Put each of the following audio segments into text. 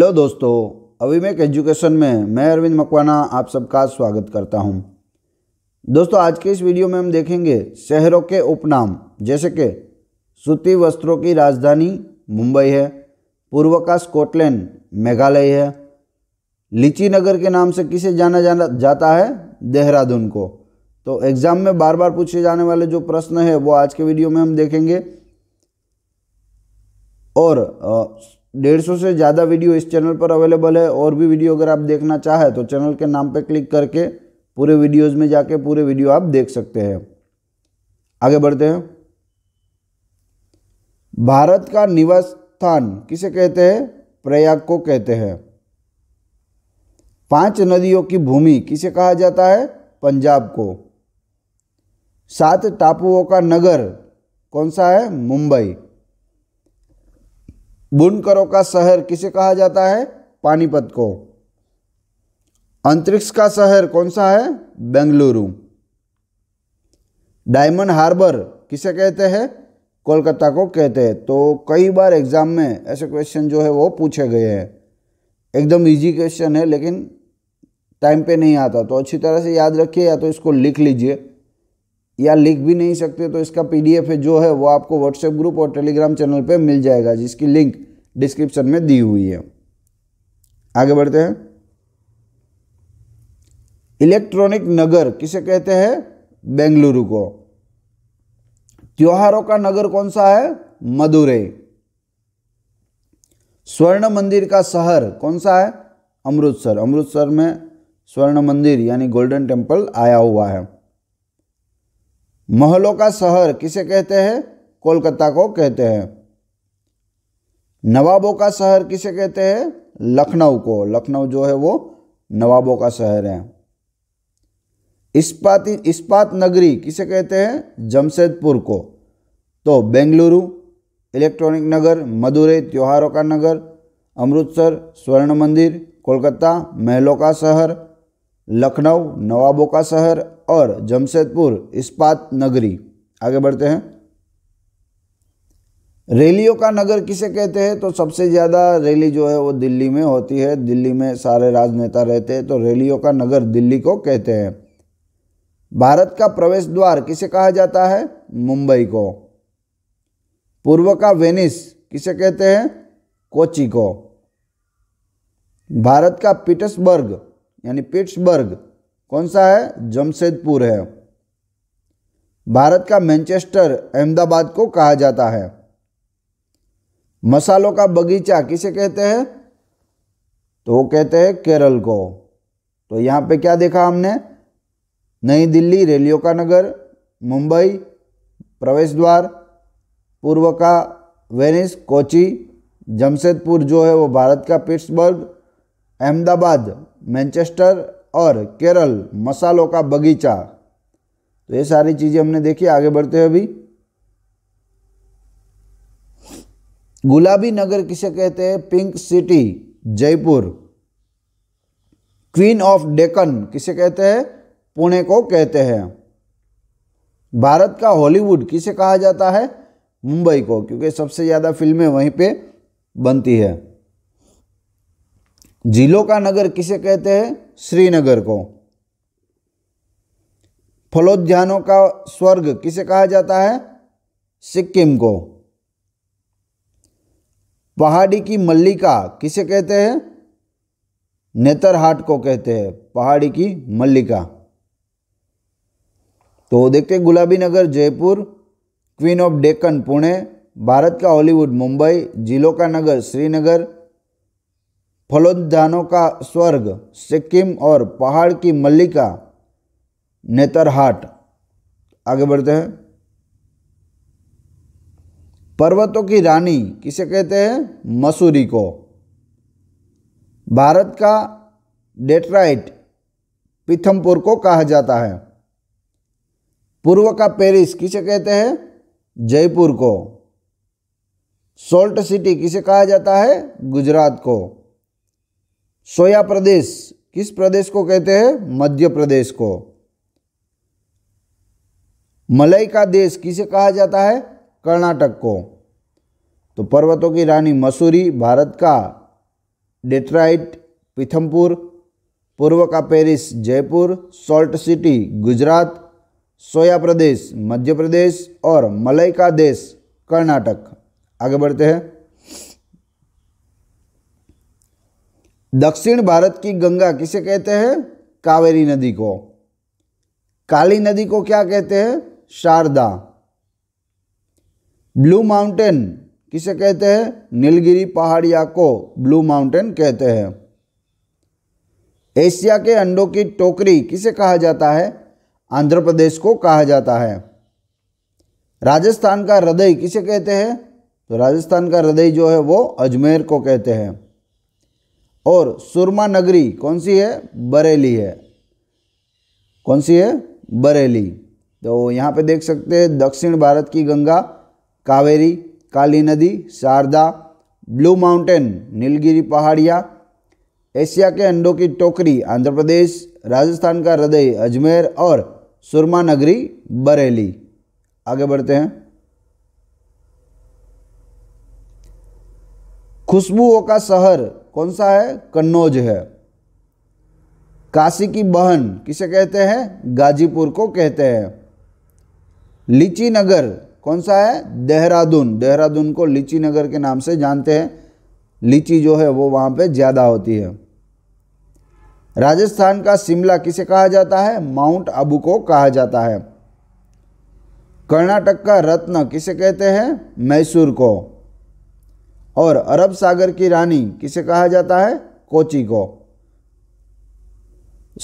Hello दोस्तों अविमेक education में मैं अरविंद मकवाना आप सबका स्वागत करता हूं। दोस्तों आज के इस वीडियो में हम देखेंगे शहरों के उपनाम जैसे कि सूती वस्त्रों की राजधानी मुंबई है पूर्व का स्कॉटलैंड मेघालय है लीची नगर के नाम से किसे जाना जाना जाता है देहरादून को तो एग्ज़ाम में बार बार पूछे जाने वाले जो प्रश्न है वो आज के वीडियो में हम देखेंगे और डेढ़ सौ से ज़्यादा वीडियो इस चैनल पर अवेलेबल है और भी वीडियो अगर आप देखना चाहें तो चैनल के नाम पर क्लिक करके पूरे वीडियोज़ में जाके पूरे वीडियो आप देख सकते हैं आगे बढ़ते हैं भारत का निवास स्थान किसे कहते हैं प्रयाग को कहते हैं पांच नदियों की भूमि किसे कहा जाता है पंजाब को सात टापुओं का नगर कौन सा है मुंबई बुनकरों का शहर किसे कहा जाता है पानीपत को अंतरिक्ष का शहर कौन सा है बेंगलुरु डायमंड हार्बर किसे कहते हैं कोलकाता को कहते हैं तो कई बार एग्जाम में ऐसे क्वेश्चन जो है वो पूछे गए हैं एकदम इजी क्वेश्चन है लेकिन टाइम पे नहीं आता तो अच्छी तरह से याद रखिए या तो इसको लिख लीजिए या लिख भी नहीं सकते तो इसका पीडीएफ जो है वो आपको व्हाट्सएप ग्रुप और टेलीग्राम चैनल पे मिल जाएगा जिसकी लिंक डिस्क्रिप्शन में दी हुई है आगे बढ़ते हैं इलेक्ट्रॉनिक नगर किसे कहते हैं बेंगलुरु को त्योहारों का नगर कौन सा है मदुरे स्वर्ण मंदिर का शहर कौन सा है अमृतसर अमृतसर में स्वर्ण मंदिर यानी गोल्डन टेम्पल आया हुआ है महलों का शहर किसे कहते हैं कोलकाता को कहते हैं नवाबों का शहर किसे कहते हैं लखनऊ को लखनऊ जो है वो नवाबों का शहर है इस्पाती इस्पात नगरी किसे कहते हैं जमशेदपुर को तो बेंगलुरु इलेक्ट्रॉनिक नगर मदुरई त्योहारों का नगर अमृतसर स्वर्ण मंदिर कोलकाता महलों का शहर लखनऊ नवाबों का शहर और जमशेदपुर इस्पात नगरी आगे बढ़ते हैं रैलियों का नगर किसे कहते हैं तो सबसे ज़्यादा रैली जो है वो दिल्ली में होती है दिल्ली में सारे राजनेता रहते हैं तो रैलियों का नगर दिल्ली को कहते हैं भारत का प्रवेश द्वार किसे कहा जाता है मुंबई को पूर्व का वेनिस किसे कहते हैं कोची को भारत का पीटर्सबर्ग यानी पिट्सबर्ग कौन सा है जमशेदपुर है भारत का मैनचेस्टर अहमदाबाद को कहा जाता है मसालों का बगीचा किसे कहते हैं तो वो कहते हैं केरल को तो यहाँ पे क्या देखा हमने नई दिल्ली रेलियों का नगर मुंबई प्रवेश द्वार पूर्व का वेनिस कोची जमशेदपुर जो है वो भारत का पिट्सबर्ग अहमदाबाद मैनचेस्टर और केरल मसालों का बगीचा तो ये सारी चीज़ें हमने देखी आगे बढ़ते हुए अभी गुलाबी नगर किसे कहते हैं pink city Jaipur queen of Deccan किसे कहते हैं पुणे को कहते हैं भारत का हॉलीवुड किसे कहा जाता है मुंबई को क्योंकि सबसे ज़्यादा फिल्में वहीं पे बनती है जिलों का नगर किसे कहते हैं श्रीनगर को फलोद्यानों का स्वर्ग किसे कहा जाता है सिक्किम को पहाड़ी की मल्लिका किसे कहते हैं नेतरहाट को कहते हैं पहाड़ी की मल्लिका तो देखते हैं गुलाबी नगर जयपुर क्वीन ऑफ डेकन पुणे भारत का हॉलीवुड मुंबई जिलों का नगर श्रीनगर फलोद्यानों का स्वर्ग सिक्किम और पहाड़ की मल्लिका नेतरहाट आगे बढ़ते हैं पर्वतों की रानी किसे कहते हैं मसूरी को भारत का डेट्राइट पीथमपुर को कहा जाता है पूर्व का पेरिस किसे कहते हैं जयपुर को सोल्ट सिटी किसे कहा जाता है गुजरात को सोया प्रदेश किस प्रदेश को कहते हैं मध्य प्रदेश को मलय का देश किसे कहा जाता है कर्नाटक को तो पर्वतों की रानी मसूरी भारत का डेट्राइट पीथमपुर पूर्व का Paris Jaipur salt city Gujarat soya प्रदेश मध्य प्रदेश और मलय का देश कर्नाटक आगे बढ़ते हैं दक्षिण भारत की गंगा किसे कहते हैं कावेरी नदी को काली नदी को क्या कहते हैं शारदा ब्लू माउंटेन किसे कहते हैं नीलगिरी पहाड़िया को ब्लू माउंटेन कहते हैं एशिया के अंडों की टोकरी किसे कहा जाता है आंध्र प्रदेश को कहा जाता है राजस्थान का हृदय किसे कहते हैं तो राजस्थान का हृदय जो है वो अजमेर को कहते हैं और सुरमा नगरी कौन सी है बरेली है कौन सी है बरेली तो यहाँ पे देख सकते हैं दक्षिण भारत की गंगा कावेरी काली नदी शारदा ब्लू माउंटेन नीलगिरी पहाड़िया एशिया के अंडों की टोकरी आंध्र प्रदेश राजस्थान का हृदय अजमेर और सुरमा नगरी बरेली आगे बढ़ते हैं खुशबुओं का शहर कौन सा है कन्नौज है काशी की बहन किसे कहते हैं गाजीपुर को कहते हैं लीची नगर कौन सा है देहरादून देहरादून को लीची नगर के नाम से जानते हैं लीची जो है वो वहाँ पे ज़्यादा होती है राजस्थान का शिमला किसे कहा जाता है माउंट आबू को कहा जाता है कर्नाटक का रत्न किसे कहते हैं मैसूर को और अरब सागर की रानी किसे कहा जाता है कोची को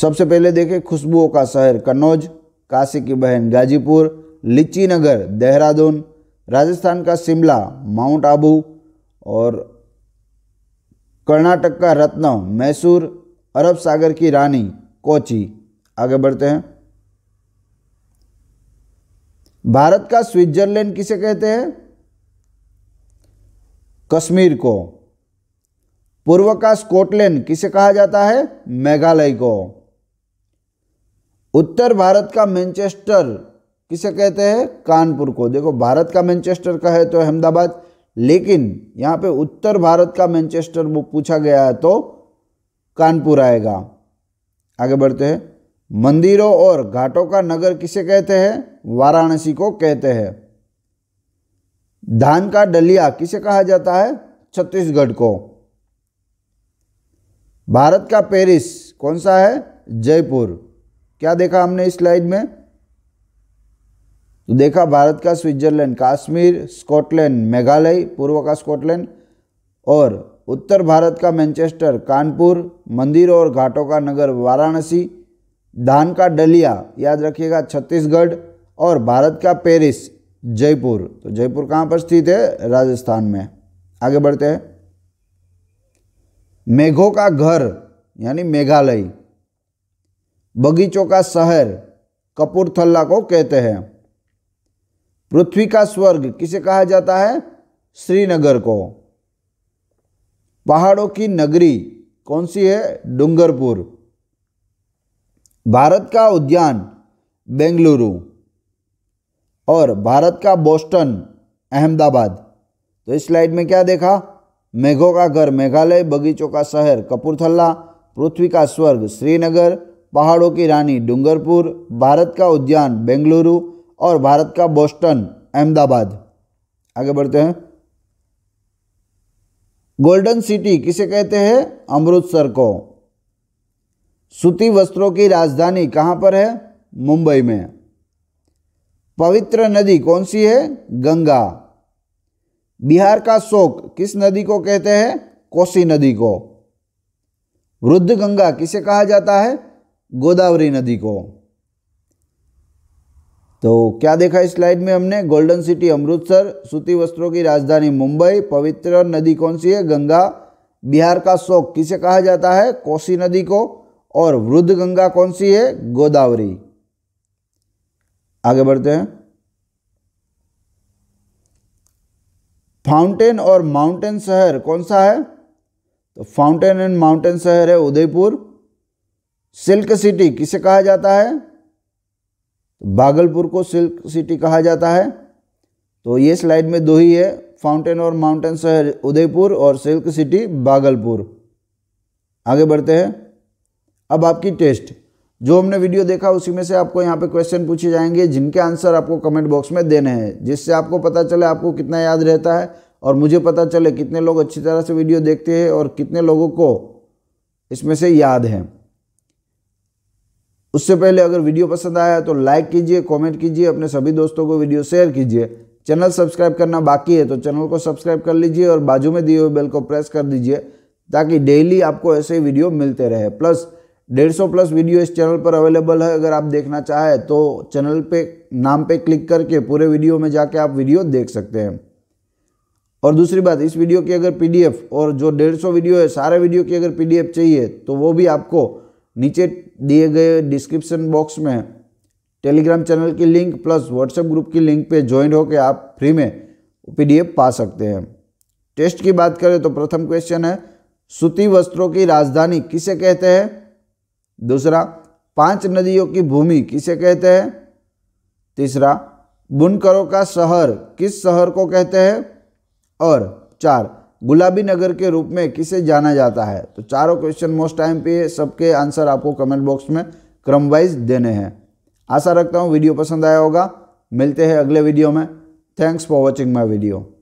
सबसे पहले देखें खुशबुओं का शहर कन्नौज काशी की बहन गाजीपुर लिची नगर देहरादून राजस्थान का शिमला माउंट आबू और कर्नाटक का रत्न मैसूर अरब सागर की रानी कोची आगे बढ़ते हैं भारत का स्विट्जरलैंड किसे कहते हैं कश्मीर को पूर्व का स्कॉटलैंड किसे कहा जाता है मेघालय को उत्तर भारत का मैनचेस्टर किसे कहते हैं कानपुर को देखो भारत का मैनचेस्टर का है तो अहमदाबाद लेकिन यहाँ पे उत्तर भारत का मैनचेस्टर पूछा गया है तो कानपुर आएगा आगे बढ़ते हैं मंदिरों और घाटों का नगर किसे कहते हैं वाराणसी को कहते हैं धान का डलिया किसे कहा जाता है छत्तीसगढ़ को भारत का पेरिस कौन सा है जयपुर क्या देखा हमने इस स्लाइड में तो देखा भारत का स्विट्जरलैंड काश्मीर स्कॉटलैंड मेघालय पूर्व का स्कॉटलैंड और उत्तर भारत का मैनचेस्टर कानपुर मंदिरों और घाटों का नगर वाराणसी धान का डलिया याद रखिएगा छत्तीसगढ़ और भारत का पेरिस जयपुर तो जयपुर कहाँ पर स्थित है राजस्थान में आगे बढ़ते हैं मेघों का घर यानी मेघालय बगीचों का शहर कपूरथला को कहते हैं पृथ्वी का स्वर्ग किसे कहा जाता है श्रीनगर को पहाड़ों की नगरी कौन सी है डूंगरपुर भारत का उद्यान बेंगलुरु और भारत का बोस्टन अहमदाबाद तो इस स्लाइड में क्या देखा मेघों का घर मेघालय बगीचों का शहर कपूरथला पृथ्वी का स्वर्ग श्रीनगर पहाड़ों की रानी डूंगरपुर भारत का उद्यान बेंगलुरु और भारत का बोस्टन अहमदाबाद आगे बढ़ते हैं गोल्डन सिटी किसे कहते हैं अमृतसर को सूती वस्त्रों की राजधानी कहां पर है मुंबई में पवित्र नदी कौन सी है गंगा बिहार का शोक किस नदी को कहते हैं कोसी नदी को वृद्ध गंगा किसे कहा जाता है गोदावरी नदी को तो क्या देखा इस स्लाइड में हमने गोल्डन सिटी अमृतसर सूती वस्त्रों की राजधानी मुंबई पवित्र नदी कौन सी है गंगा बिहार का शोक किसे कहा जाता है कोसी नदी को और वृद्ध गंगा कौन सी है गोदावरी आगे बढ़ते हैं फाउंटेन और माउंटेन शहर कौन सा है तो फाउंटेन एंड माउंटेन शहर है उदयपुर सिल्क सिटी किसे कहा जाता है भागलपुर को सिल्क सिटी कहा जाता है तो ये स्लाइड में दो ही है फाउंटेन और माउंटेन शहर उदयपुर और सिल्क सिटी भागलपुर आगे बढ़ते हैं अब आपकी टेस्ट जो हमने वीडियो देखा उसी में से आपको यहाँ पे क्वेश्चन पूछे जाएंगे जिनके आंसर आपको कमेंट बॉक्स में देने हैं जिससे आपको पता चले आपको कितना याद रहता है और मुझे पता चले कितने लोग अच्छी तरह से वीडियो देखते हैं और कितने लोगों को इसमें से याद है उससे पहले अगर वीडियो पसंद आया तो लाइक कीजिए कमेंट कीजिए अपने सभी दोस्तों को वीडियो शेयर कीजिए चैनल सब्सक्राइब करना बाकी है तो चैनल को सब्सक्राइब कर लीजिए और बाजू में दिए हुए बेल को प्रेस कर दीजिए ताकि डेली आपको ऐसे ही वीडियो मिलते रहे प्लस डेढ़ सौ प्लस वीडियो इस चैनल पर अवेलेबल है अगर आप देखना चाहें तो चैनल पे नाम पे क्लिक करके पूरे वीडियो में जाके आप वीडियो देख सकते हैं और दूसरी बात इस वीडियो की अगर पीडीएफ और जो डेढ़ सौ वीडियो है सारे वीडियो की अगर पीडीएफ चाहिए तो वो भी आपको नीचे दिए गए डिस्क्रिप्शन बॉक्स में टेलीग्राम चैनल की लिंक प्लस व्हाट्सएप ग्रुप की लिंक पे ज्वाइन होकर आप फ्री में पीडीएफ पा सकते हैं टेस्ट की बात करें तो प्रथम क्वेश्चन है सूती वस्त्रों की राजधानी किसे कहते हैं दूसरा पांच नदियों की भूमि किसे कहते हैं तीसरा बुनकरों का शहर किस शहर को कहते हैं और चार गुलाबी नगर के रूप में किसे जाना जाता है तो चारों क्वेश्चन मोस्ट टाइम पे सबके आंसर आपको कमेंट बॉक्स में क्रम वाइज देने हैं आशा रखता हूँ वीडियो पसंद आया होगा मिलते हैं अगले वीडियो में thanks for watching my video